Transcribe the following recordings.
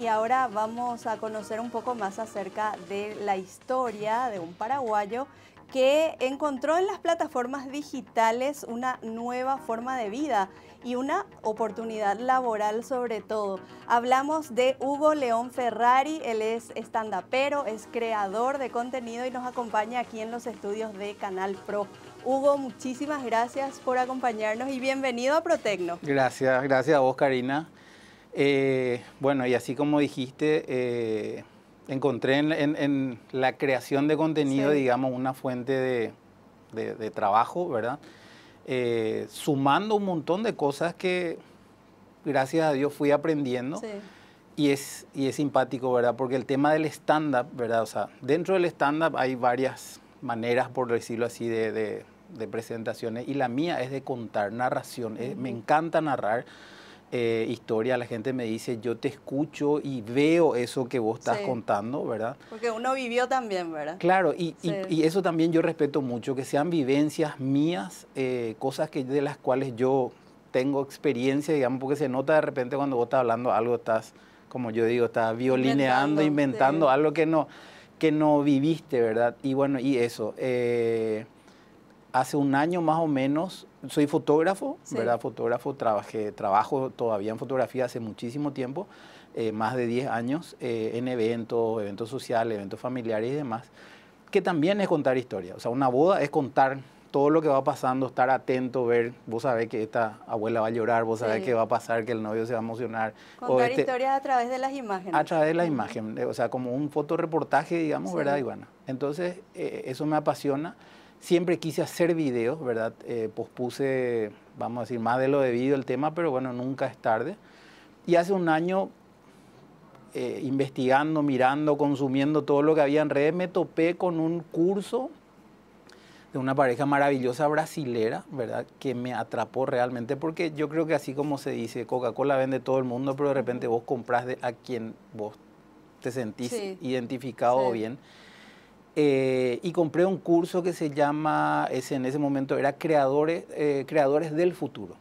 y ahora vamos a conocer un poco más acerca de la historia de un paraguayo que encontró en las plataformas digitales una nueva forma de vida y una oportunidad laboral sobre todo. Hablamos de Hugo León Ferrari, él es estandapero, es creador de contenido y nos acompaña aquí en los estudios de Canal Pro. Hugo, muchísimas gracias por acompañarnos y bienvenido a Protecno. Gracias, gracias a vos Karina. Eh, bueno, y así como dijiste, eh, encontré en, la creación de contenido, digamos, una fuente de, trabajo, ¿verdad? Eh, sumando un montón de cosas que, gracias a Dios, fui aprendiendo. Y es, y es simpático, ¿verdad? Porque el tema del stand-up, ¿verdad? O sea, dentro del stand-up hay varias maneras, por decirlo así, de, presentaciones. Y la mía es de contar narración. me encanta narrar. Eh, historia, la gente me dice, yo te escucho y veo eso que vos estás contando, ¿verdad? Porque uno vivió también, ¿verdad? Claro, y, eso también yo respeto mucho, que sean vivencias mías, eh, cosas que, de las cuales yo tengo experiencia, digamos, porque se nota de repente cuando vos estás hablando algo, estás, como yo digo, estás violineando, inventando, algo que no, que no viviste, ¿verdad? Y bueno, y eso. Eh, hace un año más o menos soy fotógrafo, ¿verdad? Fotógrafo, trabajé, trabajo todavía en fotografía hace muchísimo tiempo, eh, más de 10 años, eh, en eventos, eventos sociales, eventos familiares y demás, que también es contar historia. O sea, una boda es contar todo lo que va pasando, estar atento, ver, vos sabés que esta abuela va a llorar, vos sabés que va a pasar, que el novio se va a emocionar. Contar este historias a través de las imágenes. A través de la imagen, o sea, como un fotoreportaje, digamos, ¿verdad, Ivana? Entonces, eh, eso me apasiona. Siempre quise hacer videos, ¿verdad? Eh, pospuse, vamos a decir, más de lo debido el tema, pero bueno, nunca es tarde. Y hace un año, eh, investigando, mirando, consumiendo todo lo que había en redes, me topé con un curso de una pareja maravillosa brasilera, ¿verdad? Que me atrapó realmente, porque yo creo que así como se dice, Coca-Cola vende todo el mundo, pero de repente vos compras a quien vos te sentís identificado sí. bien. Eh, y compré un curso que se llama, ese, en ese momento era Creadores, eh, creadores del Futuro,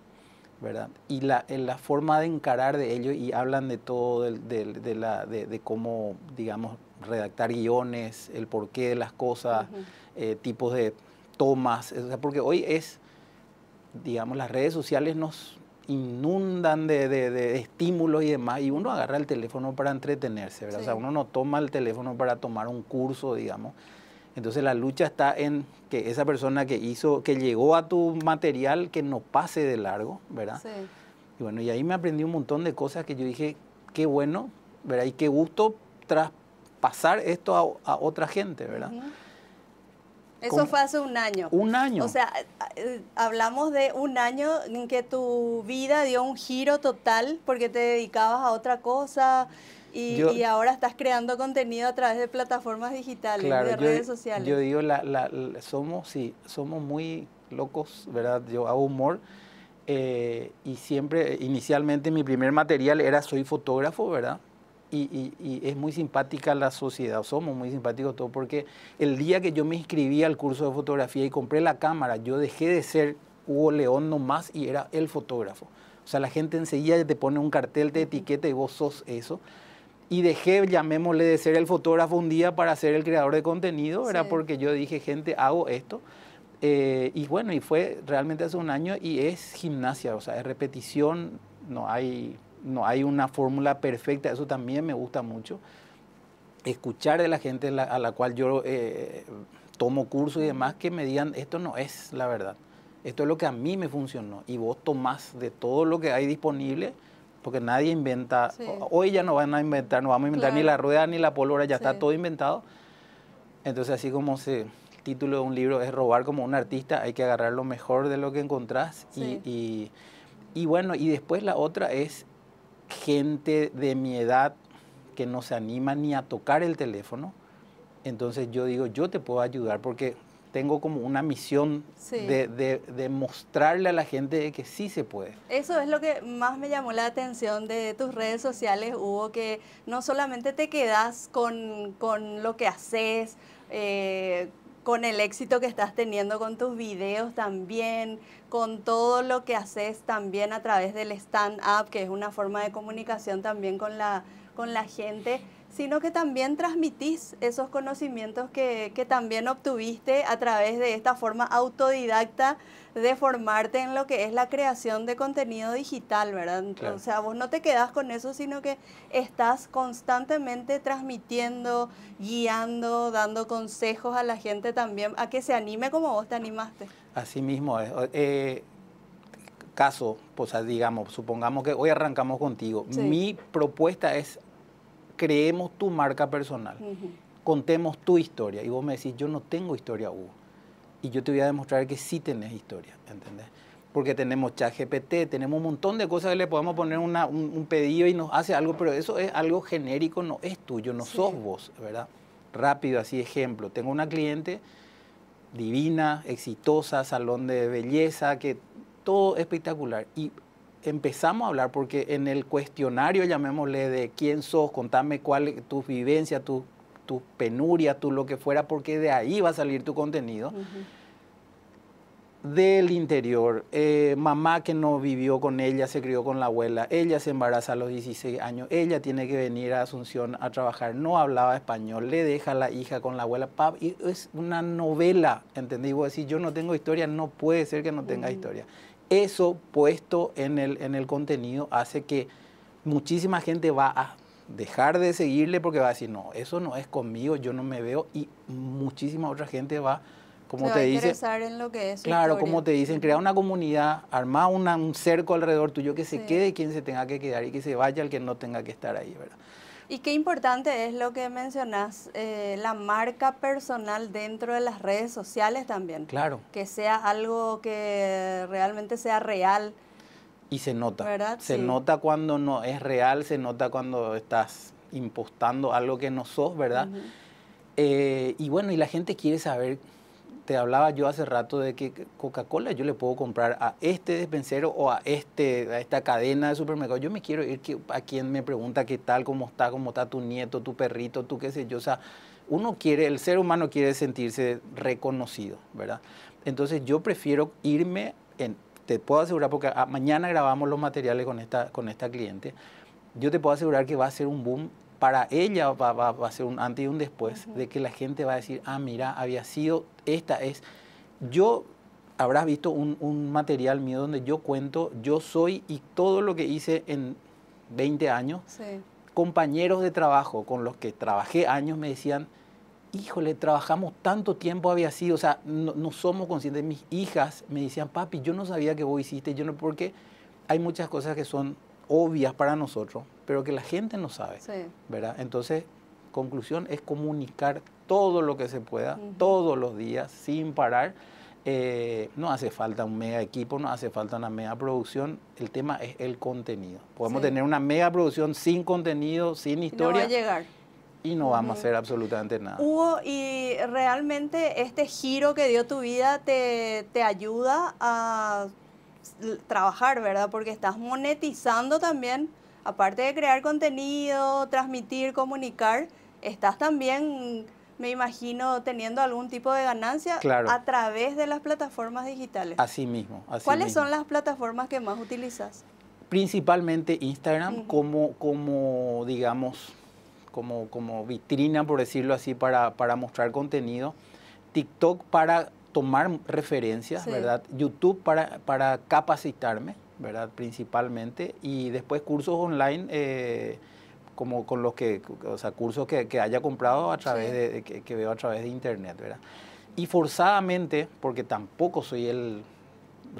¿verdad? Y la, la, forma de encarar de ello, y hablan de todo, de, la, de cómo, digamos, redactar guiones, el porqué de las cosas, eh, tipos de tomas, o sea, porque hoy es, digamos, las redes sociales nos inundan de, estímulos y demás, y uno agarra el teléfono para entretenerse, ¿verdad? O sea, uno no toma el teléfono para tomar un curso, digamos. Entonces la lucha está en que esa persona que hizo, que llegó a tu material, que no pase de largo, ¿verdad? Sí. Y bueno, y ahí me aprendí un montón de cosas que yo dije, qué bueno, ¿verdad? Y qué gusto pasar esto a, otra gente, ¿verdad? Eso fue hace un año. Un año. O sea, hablamos de un año en que tu vida dio un giro total porque te dedicabas a otra cosa y, ahora estás creando contenido a través de plataformas digitales, de redes sociales. Yo digo, la, la, somos, sí, somos muy locos, ¿verdad? Yo hago humor. Eh, y siempre, inicialmente mi primer material era soy fotógrafo, ¿verdad? y, es muy simpática la sociedad, somos muy simpáticos todos, porque el día que yo me inscribí al curso de fotografía y compré la cámara, yo dejé de ser Hugo León nomás y era el fotógrafo. O sea, la gente enseguida te pone un cartel, de etiqueta y vos sos eso. Y dejé, llamémosle, de ser el fotógrafo un día para ser el creador de contenido, era porque yo dije, gente, hago esto. Eh, y bueno, y fue realmente hace un año y es gimnasia, o sea, es repetición, no hay no hay una fórmula perfecta, eso también me gusta mucho. Escuchar de la gente a la cual yo eh, tomo curso y demás que me digan, esto no es la verdad, esto es lo que a mí me funcionó y vos tomás de todo lo que hay disponible porque nadie inventa, hoy ya no van a inventar, no vamos a inventar ni la rueda ni la pólvora, ya está todo inventado. Entonces así como el título de un libro es robar como un artista, hay que agarrar lo mejor de lo que encontrás y bueno, y después la otra es gente de mi edad que no se anima ni a tocar el teléfono, entonces yo digo, yo te puedo ayudar porque tengo como una misión de, mostrarle a la gente que sí se puede. Eso es lo que más me llamó la atención de tus redes sociales, Hugo, que no solamente te quedas con, con lo que haces, eh, con el éxito que estás teniendo con tus videos también, con todo lo que haces también a través del stand-up, que es una forma de comunicación también con la, con la gente sino que también transmitís esos conocimientos que, también obtuviste a través de esta forma autodidacta de formarte en lo que es la creación de contenido digital, ¿verdad? O sea, vos no te quedás con eso, sino que estás constantemente transmitiendo, guiando, dando consejos a la gente también a que se anime como vos te animaste. Así mismo es. Eh, caso, pues digamos, supongamos que hoy arrancamos contigo. Mi propuesta es creemos tu marca personal, contemos tu historia. Y vos me decís, yo no tengo historia, Hugo. Y yo te voy a demostrar que sí tenés historia, ¿entendés? Porque tenemos GPT, tenemos un montón de cosas que le podemos poner un, pedido y nos hace algo, pero eso es algo genérico, no es tuyo, no sos vos, ¿verdad? Rápido, así ejemplo. Tengo una cliente divina, exitosa, salón de belleza, que todo espectacular. Y empezamos a hablar, porque en el cuestionario, llamémosle, de quién sos, contame cuál es tu vivencia, tu, tu penuria, tu lo que fuera, porque de ahí va a salir tu contenido. del interior, eh, mamá que no vivió con ella, se crió con la abuela, ella se embaraza a los 16 años, ella tiene que venir a Asunción a trabajar, no hablaba español, le deja a la hija con la abuela, pap, y es una novela, ¿entendí? Vos decís, yo no tengo historia, no puede ser que no tenga historia. Eso puesto en el, en el contenido hace que muchísima gente va a dejar de seguirle porque va a decir, no, eso no es conmigo, yo no me veo y muchísima otra gente va, como te dicen, lo que es claro, como te dicen, crear una comunidad, armar un cerco alrededor tuyo que se quede quien se tenga que quedar y que se vaya el que no tenga que estar ahí, ¿verdad? Y qué importante es lo que mencionas, eh, la marca personal dentro de las redes sociales también. Claro. Que sea algo que realmente sea real. Y se nota. ¿verdad? Se nota cuando no es real, se nota cuando estás impostando algo que no sos, ¿verdad? Eh, y bueno, y la gente quiere saber te hablaba yo hace rato de que Coca-Cola yo le puedo comprar a este despensero o a, este, a esta cadena de supermercados. Yo me quiero ir a quien me pregunta qué tal, cómo está, cómo está tu nieto, tu perrito, tú qué sé yo. O sea, uno quiere, el ser humano quiere sentirse reconocido, ¿verdad? Entonces yo prefiero irme te puedo asegurar, porque mañana grabamos los materiales con esta, con esta cliente, yo te puedo asegurar que va a ser un boom para ella va, a ser un antes y un después, de que la gente va a decir, ah, mira, había sido, esta es. Yo, habrás visto un, material mío donde yo cuento, yo soy y todo lo que hice en 20 años, compañeros de trabajo con los que trabajé años me decían, híjole, trabajamos tanto tiempo había sido, o sea, no, no somos conscientes. Mis hijas me decían, papi, yo no sabía que vos hiciste, yo no, porque hay muchas cosas que son obvias para nosotros, pero que la gente no sabe. ¿verdad? Entonces, conclusión es comunicar todo lo que se pueda, todos los días, sin parar. Eh, no hace falta un mega equipo, no hace falta una mega producción, el tema es el contenido. Podemos tener una mega producción sin contenido, sin historia. No va a llegar y no vamos a hacer absolutamente nada. Hugo, ¿y realmente este giro que dio tu vida te, te, ayuda a trabajar, verdad? Porque estás monetizando también aparte de crear contenido, transmitir, comunicar, estás también, me imagino, teniendo algún tipo de ganancia a través de las plataformas digitales. Así mismo. ¿Cuáles son las plataformas que más utilizas? Principalmente Instagram como, como, digamos, como, como vitrina, por decirlo así, para, para mostrar contenido. TikTok para tomar referencias, ¿verdad? YouTube para, para capacitarme ¿verdad? Principalmente, y después cursos online. Eh, como con los que, o sea, cursos que, que haya comprado a través de, que, veo a través de internet, ¿verdad? Y forzadamente, porque tampoco soy el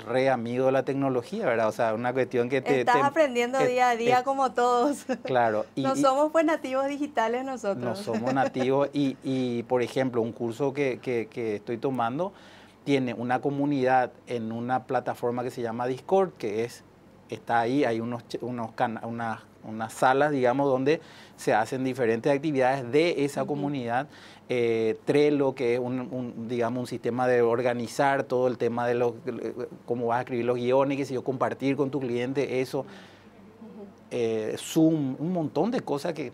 re amigo de la tecnología, ¿verdad? O sea, una cuestión que te... Estás aprendiendo día a día como todos. Claro. Y, no somos pues nativos digitales nosotros. No somos nativos y, y por ejemplo, un curso que, que estoy tomando tiene una comunidad en una plataforma que se llama Discord, que es, está ahí, hay unos, unas, salas, digamos, donde se hacen diferentes actividades de esa comunidad. Eh, Trello, que es un, digamos, un sistema de organizar todo el tema de los, cómo vas a escribir los guiones, qué sé yo, compartir con tu cliente eso. Eh, Zoom, un montón de cosas que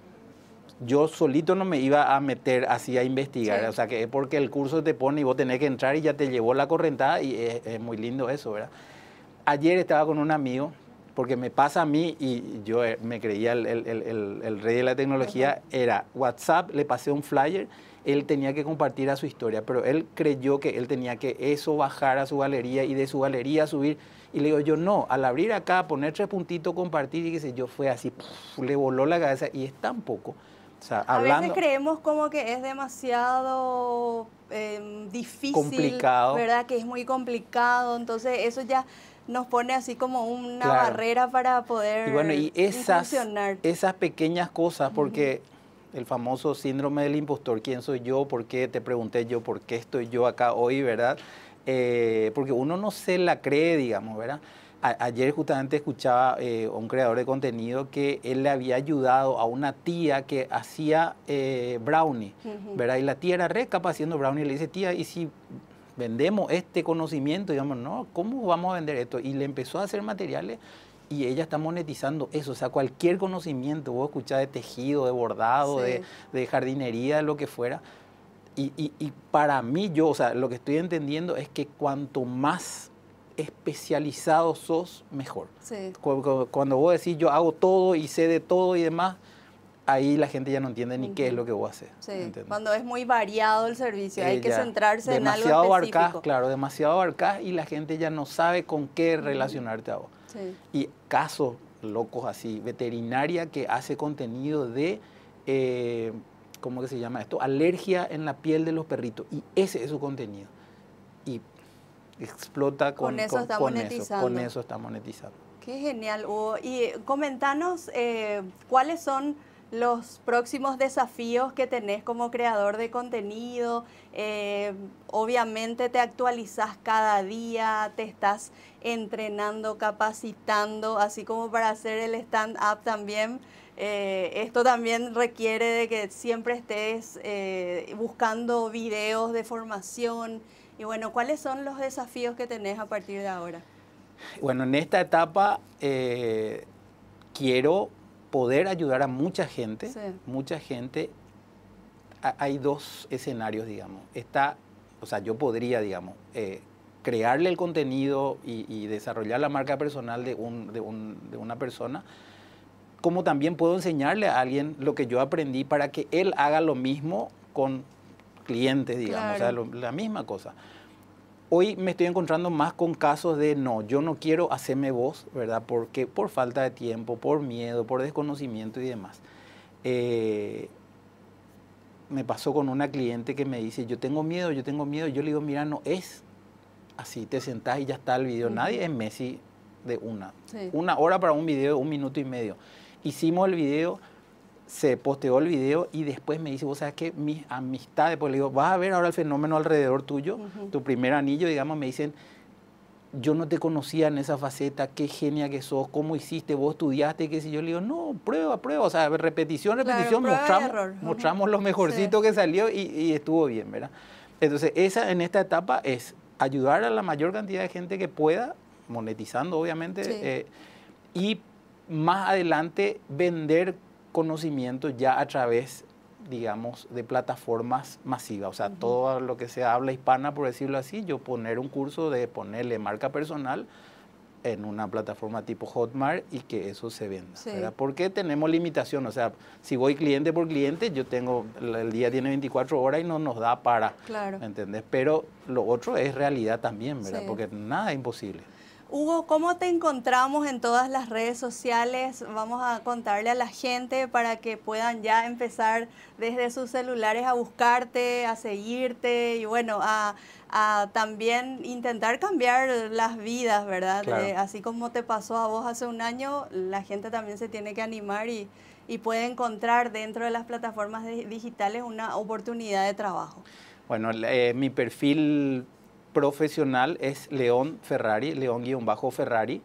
yo solito no me iba a meter así a investigar. O sea, que es porque el curso te pone y vos tenés que entrar y ya te llevó la correntada y es, muy lindo eso, ¿verdad? Ayer estaba con un amigo, porque me pasa a mí y yo eh, me creía el, rey de la tecnología, era WhatsApp, le pasé un flyer, él tenía que compartir a su historia, pero él creyó que él tenía que eso bajar a su galería y de su galería subir. Y le digo yo, no, al abrir acá, poner tres puntitos, compartir, y que yo, fue así, le voló la cabeza y es tan poco a veces creemos como que es demasiado em, difícil, ¿verdad? Que es muy complicado, entonces eso ya nos pone así como una barrera para poder y bueno, esas, pequeñas cosas, porque el famoso síndrome del impostor, ¿quién soy yo? ¿Por qué te pregunté yo? ¿Por qué estoy yo acá hoy, verdad? Eh, porque uno no se la cree, digamos, ¿verdad? ayer justamente escuchaba a eh, un creador de contenido que él le había ayudado a una tía que hacía eh, brownie, ¿verdad? Y la tía era re haciendo brownie y le dice, tía, ¿y si vendemos este conocimiento? digamos, no, ¿cómo vamos a vender esto? Y le empezó a hacer materiales y ella está monetizando eso. O sea, cualquier conocimiento, vos escuchás de tejido, de bordado, de, jardinería, lo que fuera. Y, y, para mí, yo, o sea, lo que estoy entendiendo es que cuanto más especializado sos, mejor. Cuando vos decís yo hago todo y sé de todo y demás, ahí la gente ya no entiende ni qué es lo que vos haces. Sí. Cuando es muy variado el servicio, hay eh, que centrarse en algo Demasiado barca, claro, demasiado barca y la gente ya no sabe con qué relacionarte a vos. Y casos locos así, veterinaria que hace contenido de... Eh, ¿Cómo que se llama esto? Alergia en la piel de los perritos. Y ese es su contenido. Y explota con, eso, con, está Eso, con eso está monetizado. Qué genial, Hugo. Y eh, comentanos eh, cuáles son los próximos desafíos que tenés como creador de contenido. Eh, obviamente te actualizas cada día, te estás entrenando, capacitando, así como para hacer el stand-up también. esto también requiere de que siempre estés buscando videos de formación. Y bueno, ¿cuáles son los desafíos que tenés a partir de ahora? Bueno, en esta etapa eh, quiero poder ayudar a mucha gente, mucha gente. hay dos escenarios, digamos. Está, o sea, yo podría, digamos, eh, crearle el contenido y, desarrollar la marca personal de, de una persona, como también puedo enseñarle a alguien lo que yo aprendí para que él haga lo mismo con clientes, digamos, la misma cosa. Hoy me estoy encontrando más con casos de no, yo no quiero hacerme voz, ¿verdad? Porque por falta de tiempo, por miedo, por desconocimiento y demás. Eh, me pasó con una cliente que me dice, yo tengo miedo, yo tengo miedo. Yo le digo, mira, no es así, te sentás y ya está el video. Nadie es Messi de una. Una hora para un video, un minuto y medio. Hicimos el video, se posteó el video y después me dice, vos sabes que mis amistades, porque le digo, vas a ver ahora el fenómeno alrededor tuyo, tu primer anillo, digamos, me dicen, yo no te conocía en esa faceta, qué genia que sos, cómo hiciste, vos estudiaste, qué sé yo. Le digo, no, prueba, prueba, o sea, repetición, repetición, mostramos, mostramos lo mejorcito que salió y, estuvo bien, ¿verdad? Entonces, esa en esta etapa es ayudar a la mayor cantidad de gente que pueda, monetizando obviamente, eh, y más adelante vender conocimiento ya a través, digamos, de plataformas masivas. O sea, todo lo que se habla hispana, por decirlo así, yo poner un curso de ponerle marca personal en una plataforma tipo Hotmart y que eso se venda. ¿verdad? Porque tenemos limitación, o sea, si voy cliente por cliente, yo tengo, el día tiene 24 horas y no nos da para, claro. ¿entendés? Pero lo otro es realidad también, ¿verdad? Porque nada es imposible. Hugo, ¿cómo te encontramos en todas las redes sociales? Vamos a contarle a la gente para que puedan ya empezar desde sus celulares a buscarte, a seguirte y bueno, a, también intentar cambiar las vidas, ¿verdad? así como te pasó a vos hace un año, la gente también se tiene que animar y, y puede encontrar dentro de las plataformas digitales una oportunidad de trabajo. Bueno, eh, mi perfil profesional es León Ferrari, León-Ferrari.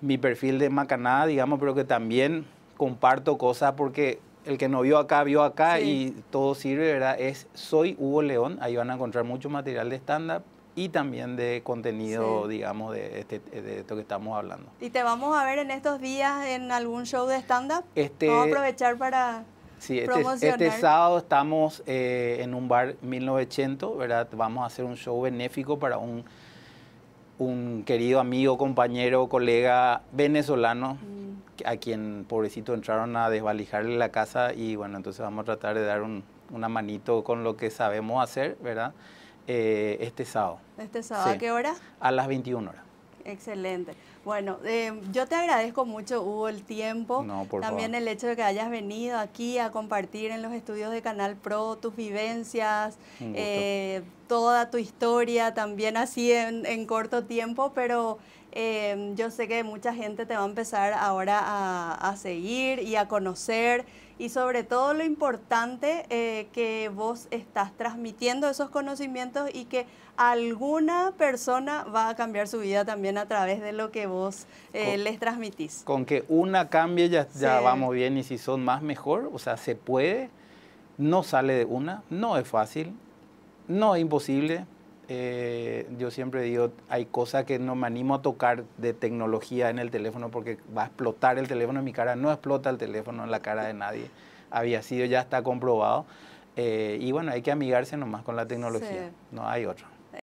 Mi perfil de macanada, digamos, pero que también comparto cosas porque el que no vio acá, vio acá y todo sirve, ¿verdad? Es Soy Hugo León. Ahí van a encontrar mucho material de stand-up y también de contenido, digamos, este, de, esto que estamos hablando. ¿Y te vamos a ver en estos días en algún show de stand-up? vamos este a aprovechar para... Sí, este, este sábado estamos eh, en un bar 1900, ¿verdad? Vamos a hacer un show benéfico para un, querido amigo, compañero, colega venezolano, mm. a quien pobrecito entraron a desvalijarle la casa y bueno, entonces vamos a tratar de dar una manito con lo que sabemos hacer, ¿verdad? Eh, este sábado. Este sábado, ¿a qué hora? A las 21 horas. Excelente. Bueno, em, yo te agradezco mucho, Hugo, el tiempo. También el hecho de que hayas venido aquí a compartir en los estudios de Canal Pro tus vivencias, eh, toda tu historia, también así en, en corto tiempo, pero Em, yo sé que mucha gente te va a empezar ahora a, seguir y a conocer y sobre todo lo importante eh, que vos estás transmitiendo esos conocimientos y que alguna persona va a cambiar su vida también a través de lo que vos eh, les transmitís. Con que una cambie ya, vamos bien y si son más mejor, o sea, se puede, no sale de una, no es fácil, no es imposible, eh, yo siempre digo, hay cosas que no me animo a tocar de tecnología en el teléfono porque va a explotar el teléfono en mi cara. No explota el teléfono en la cara de nadie. Había sido, ya está comprobado. Eh, y bueno, hay que amigarse nomás con la tecnología. No hay otro.